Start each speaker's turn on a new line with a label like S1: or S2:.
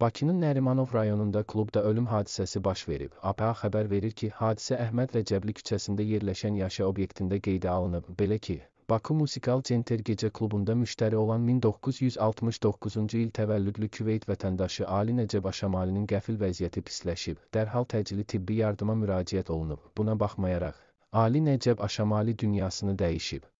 S1: Bakının Nərimanov rayonunda klubda ölüm hadisəsi baş verib. APA xəbər verir ki, hadisə Əhməd Rəcəbli küçəsində yerləşən yaşa obyektində qeydə alınıb. Belə ki, Baku Musikal Center gecə klubunda müştəri olan 1969-cu il təvəllüdlü Küveyt vətəndaşı Ali Nəcəb Aşamalinin qəfil vəziyyəti pisləşib. Dərhal təcili tibbi yardıma müraciət olunub. Buna baxmayaraq, Ali Nəcəb Aşamali dünyasını dəyişib.